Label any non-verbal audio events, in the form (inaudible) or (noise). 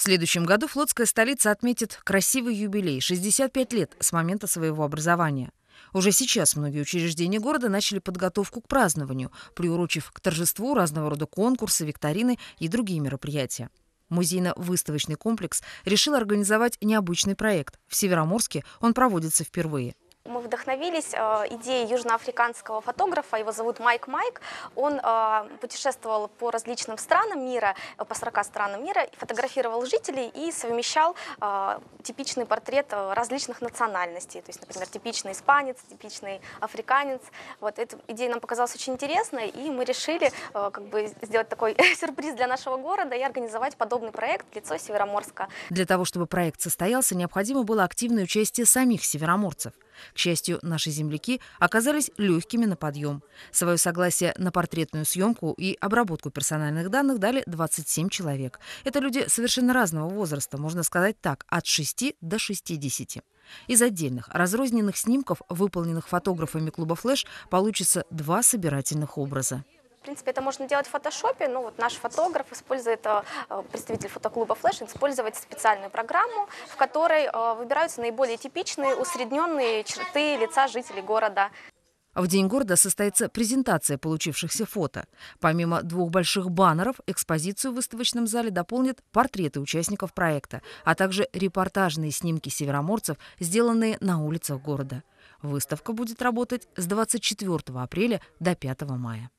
В следующем году флотская столица отметит красивый юбилей – 65 лет с момента своего образования. Уже сейчас многие учреждения города начали подготовку к празднованию, приурочив к торжеству разного рода конкурсы, викторины и другие мероприятия. Музейно-выставочный комплекс решил организовать необычный проект. В Североморске он проводится впервые – вдохновились э, идеей южноафриканского фотографа, его зовут Майк Майк. Он э, путешествовал по различным странам мира, э, по 40 странам мира, фотографировал жителей и совмещал типичный портрет различных национальностей. То есть, например, типичный испанец, типичный африканец. Вот эта идея нам показалась очень интересной, и мы решили как бы сделать такой (laughs) сюрприз для нашего города и организовать подобный проект «Лицо Североморска». Для того, чтобы проект состоялся, необходимо было активное участие самих североморцев – к счастью, наши земляки оказались легкими на подъем. Свое согласие на портретную съемку и обработку персональных данных дали 27 человек. Это люди совершенно разного возраста, можно сказать так, от 6 до 60. Из отдельных разрозненных снимков, выполненных фотографами клуба «Флэш», получится два собирательных образа. В принципе, это можно делать в фотошопе, но вот наш фотограф использует, э, э, представитель фотоклуба Flash, использовать специальную программу, в которой э, выбираются наиболее типичные усредненные черты лица жителей города. В День города состоится презентация получившихся фото. Помимо двух больших баннеров, экспозицию в выставочном зале дополнят портреты участников проекта, а также репортажные снимки североморцев, сделанные на улицах города. Выставка будет работать с 24 апреля до 5 мая.